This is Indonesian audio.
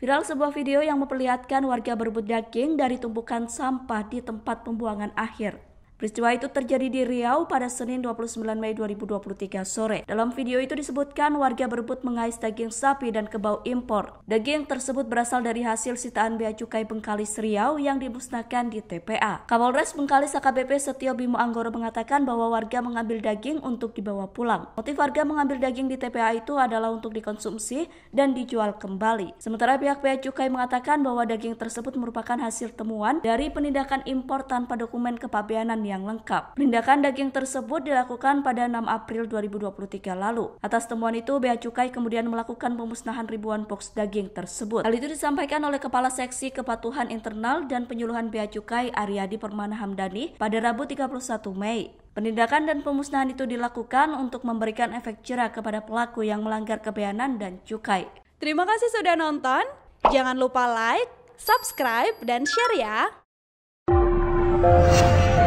Viral sebuah video yang memperlihatkan warga berebut daging dari tumpukan sampah di tempat pembuangan akhir. Peristiwa itu terjadi di Riau pada Senin 29 Mei 2023 sore. Dalam video itu disebutkan warga berebut mengais daging sapi dan kebau impor. Daging tersebut berasal dari hasil sitaan bea cukai Bengkalis Riau yang dimusnahkan di TPA. Kapolres Bengkalis AKBP Setio Bimo Anggoro mengatakan bahwa warga mengambil daging untuk dibawa pulang. Motif warga mengambil daging di TPA itu adalah untuk dikonsumsi dan dijual kembali. Sementara pihak bea cukai mengatakan bahwa daging tersebut merupakan hasil temuan dari penindakan impor tanpa dokumen kepabeanan yang lengkap. Penindakan daging tersebut dilakukan pada 6 April 2023 lalu. Atas temuan itu, Bea Cukai kemudian melakukan pemusnahan ribuan box daging tersebut. Hal itu disampaikan oleh Kepala Seksi Kepatuhan Internal dan Penyuluhan Bea Cukai Ariadi Permana Hamdani pada Rabu 31 Mei. Penindakan dan pemusnahan itu dilakukan untuk memberikan efek jera kepada pelaku yang melanggar kebeanan dan cukai. Terima kasih sudah nonton. Jangan lupa like, subscribe, dan share ya.